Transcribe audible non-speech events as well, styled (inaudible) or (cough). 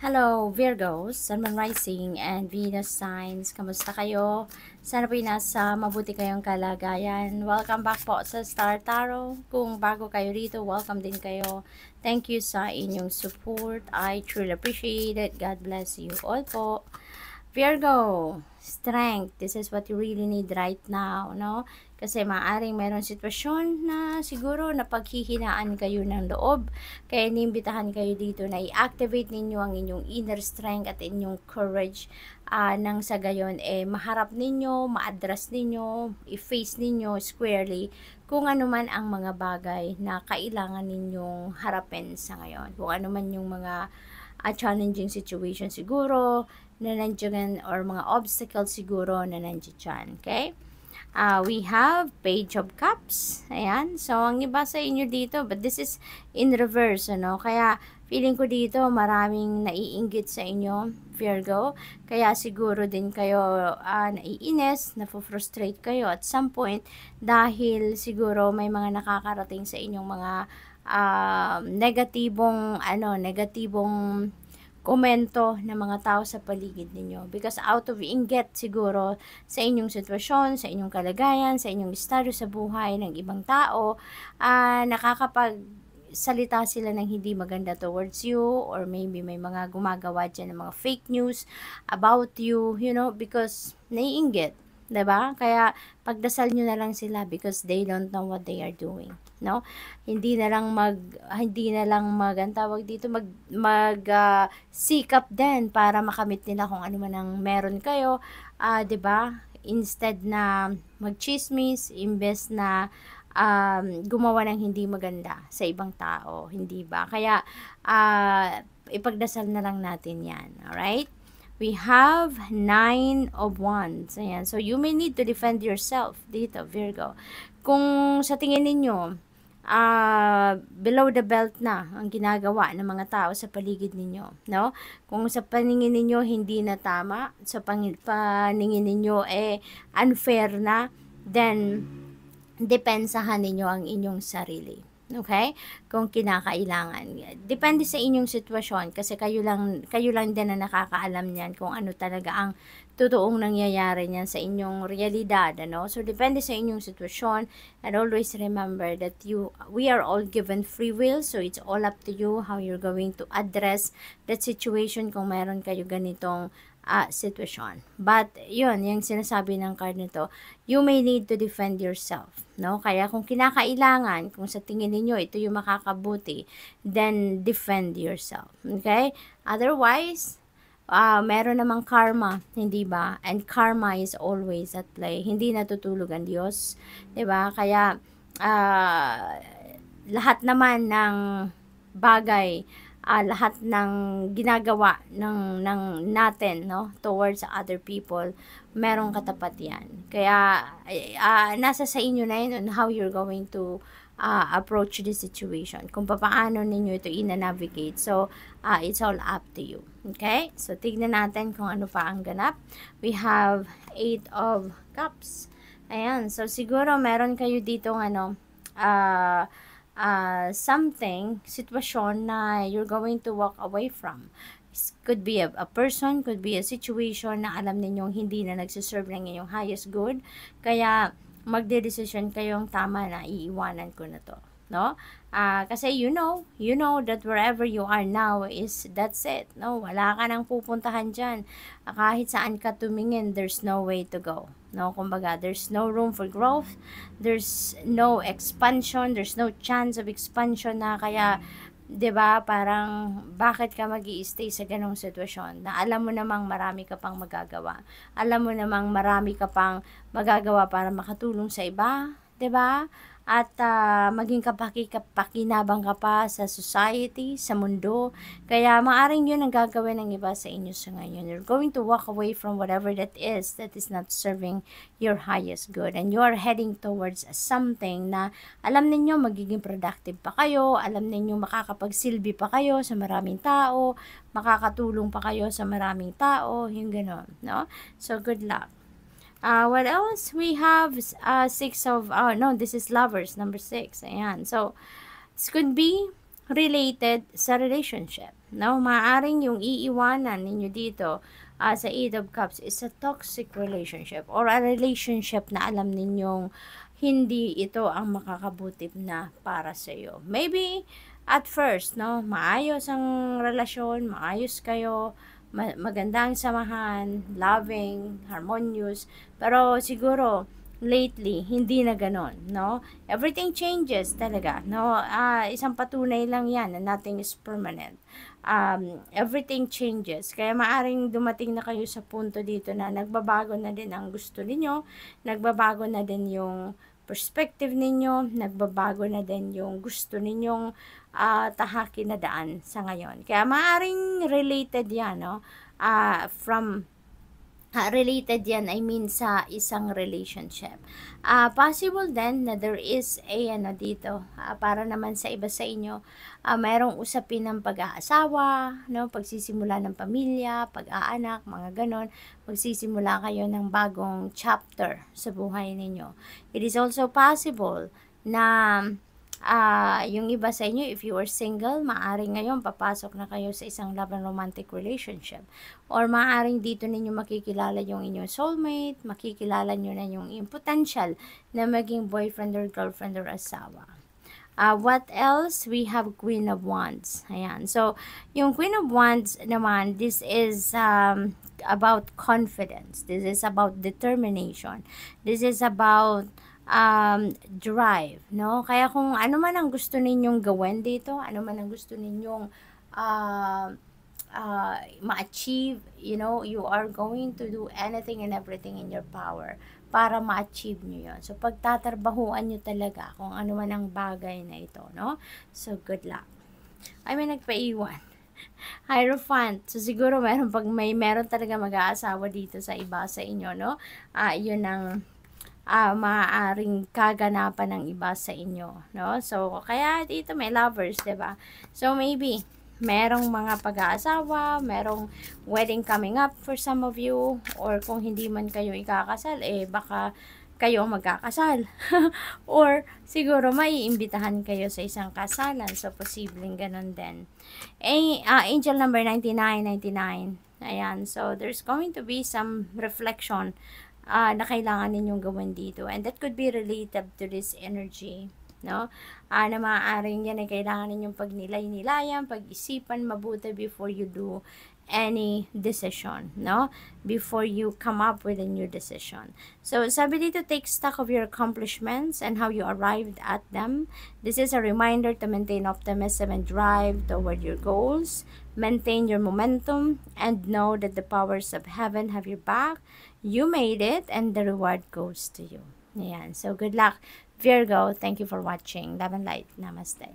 Hello, Virgo, Sun Rising, and Venus Signs. Kamusta kayo? Sana po nasa mabuti kayong kalagayan. Welcome back po sa Star Tarot. Kung bago kayo rito, welcome din kayo. Thank you sa inyong support. I truly appreciate it. God bless you all po. Virgo, strength. This is what you really need right now, no? Kasi maaring mayroong sitwasyon na siguro na paghihinaan kayo ng loob. Kaya inimbitahan kayo dito na i-activate ninyo ang inyong inner strength at inyong courage uh, nang sa gayon eh maharap ninyo, ma-address ninyo, i-face ninyo squarely kung ano man ang mga bagay na kailangan ninyong harapin sa ngayon. Kung ano man yung mga uh, challenging situation siguro na nandiyan or mga obstacles siguro na nandiyan. Okay? Uh, we have Page of Cups. Ayan. So, ang iba sa inyo dito, but this is in reverse, ano? Kaya, feeling ko dito, maraming naiinggit sa inyo, Virgo. Kaya, siguro din kayo uh, naiinis, nafo-frustrate kayo at some point dahil siguro may mga nakakarating sa inyong mga uh, negatibong, ano, negatibong komento ng mga tao sa paligid ninyo. Because out of inget siguro sa inyong sitwasyon, sa inyong kalagayan, sa inyong estado sa buhay ng ibang tao, uh, ah, nakakapag salita sila ng hindi maganda towards you or maybe may mga gumagawa dyan ng mga fake news about you, you know, because naiinggit ba? Diba? Kaya pagdasal niyo na lang sila because they don't know what they are doing, no? Hindi na lang mag hindi na lang mag ang tawag dito mag mag uh, ah, sikap din para makamit nila kung ano man ang meron kayo, uh, ah, 'di ba? Instead na magchismis, imbes na um, gumawa ng hindi maganda sa ibang tao, hindi ba? Kaya uh, ipagdasal na lang natin 'yan, all right? We have nine of wands. Ayan. So, you may need to defend yourself dito, Virgo. Kung sa tingin ninyo, uh, below the belt na ang ginagawa ng mga tao sa paligid ninyo. No? Kung sa paningin ninyo, hindi na tama, sa paningin ninyo, eh, unfair na, then, depensahan ninyo ang inyong sarili. Okay? Kung kinakailangan. Depende sa inyong sitwasyon kasi kayo lang kayo lang din na nakakaalam niyan kung ano talaga ang totoong nangyayari niyan sa inyong realidad, ano? So depende sa inyong sitwasyon and always remember that you we are all given free will so it's all up to you how you're going to address that situation kung meron kayo ganitong uh, ah, situation. But, yun, yung sinasabi ng card nito, you may need to defend yourself. No? Kaya kung kinakailangan, kung sa tingin ninyo ito yung makakabuti, then defend yourself. Okay? Otherwise, uh, meron namang karma, hindi ba? And karma is always at play. Hindi natutulog ang Diyos. ba diba? Kaya, uh, lahat naman ng bagay uh, lahat ng ginagawa ng, ng natin no towards other people merong katapat yan kaya uh, nasa sa inyo na yun on how you're going to uh, approach the situation kung paano ninyo ito ina-navigate so uh, it's all up to you okay so tignan natin kung ano pa ang ganap we have eight of cups ayan so siguro meron kayo dito ng ano uh, uh, something, sitwasyon na you're going to walk away from. Could be a, a person, could be a situation na alam ninyong hindi na nagsiserve ng inyong highest good. Kaya, magde-decision kayong tama na iiwanan ko na to. No? Uh, kasi you know, you know that wherever you are now is that's it. No? Wala ka nang pupuntahan dyan. Ah, kahit saan ka tumingin, there's no way to go. No, kumbaga, there's no room for growth, there's no expansion, there's no chance of expansion na kaya, 'di ba, parang bakit ka mag stay sa ganong sitwasyon na alam mo namang marami ka pang magagawa. Alam mo namang marami ka pang magagawa para makatulong sa iba, 'di ba? at uh, maging kapaki-kapakinabang ka pa sa society, sa mundo. Kaya maaring yun ang gagawin ng iba sa inyo sa ngayon. You're going to walk away from whatever that is that is not serving your highest good. And you are heading towards something na alam ninyo magiging productive pa kayo, alam ninyo makakapagsilbi pa kayo sa maraming tao, makakatulong pa kayo sa maraming tao, yung gano'n, no? So, good luck. Uh, what else? We have uh, six of, uh, no, this is lovers, number six. Ayan. So, this could be related sa relationship. No, maaring yung iiwanan ninyo dito uh, sa Eight of Cups is a toxic relationship or a relationship na alam ninyong hindi ito ang makakabuti na para sa iyo. Maybe at first, no, maayos ang relasyon, maayos kayo, magandang samahan, loving, harmonious. Pero siguro, lately, hindi na ganon, no? Everything changes talaga, no? Uh, isang patunay lang yan na nothing is permanent. Um, everything changes. Kaya maaring dumating na kayo sa punto dito na nagbabago na din ang gusto ninyo, nagbabago na din yung perspective ninyo, nagbabago na din yung gusto ninyong uh, tahakin na daan sa ngayon. Kaya maaring related yan, no? Uh, from related yan, I mean, sa isang relationship. Uh, possible then na there is a ano dito, uh, para naman sa iba sa inyo, uh, mayroong usapin ng pag-aasawa, no, pagsisimula ng pamilya, pag-aanak, mga ganon, magsisimula kayo ng bagong chapter sa buhay ninyo. It is also possible na uh, yung iba sa inyo, if you are single, maaring ngayon papasok na kayo sa isang love and romantic relationship. Or maaring dito ninyo makikilala yung inyong soulmate, makikilala nyo na yung potential na maging boyfriend or girlfriend or asawa. Uh, what else? We have Queen of Wands. Ayan. So, yung Queen of Wands naman, this is um, about confidence. This is about determination. This is about um, drive, no? Kaya kung ano man ang gusto ninyong gawin dito, ano man ang gusto ninyong uh, uh, ma-achieve, you know, you are going to do anything and everything in your power para ma-achieve nyo yun. So, pagtatarbahuan nyo talaga kung ano man ang bagay na ito, no? So, good luck. I mean, nagpaiwan. (laughs) Hierophant. So, siguro meron, pag may meron talaga mag-aasawa dito sa iba sa inyo, no? Uh, yun ang uh, maaaring kaganapan ng iba sa inyo, no? So, kaya dito may lovers, 'di ba? So, maybe merong mga pag-aasawa, merong wedding coming up for some of you, or kung hindi man kayo ikakasal, eh baka kayo ang magkakasal. (laughs) or siguro maiimbitahan kayo sa isang kasalan. So, posibleng ganun din. Eh, uh, angel number 9999. Ayan. So, there's going to be some reflection uh, na kailangan ninyong gawin dito. And that could be related to this energy. No? Uh, na maaaring yan ay kailangan ninyong pag nilay-nilayan, pag-isipan mabuti before you do any decision, no? Before you come up with a new decision. So, sabi dito, take stock of your accomplishments and how you arrived at them. This is a reminder to maintain optimism and drive toward your goals. Maintain your momentum and know that the powers of heaven have your back. You made it and the reward goes to you. Ayan. So, good luck, Virgo. Thank you for watching. Love and light. Namaste.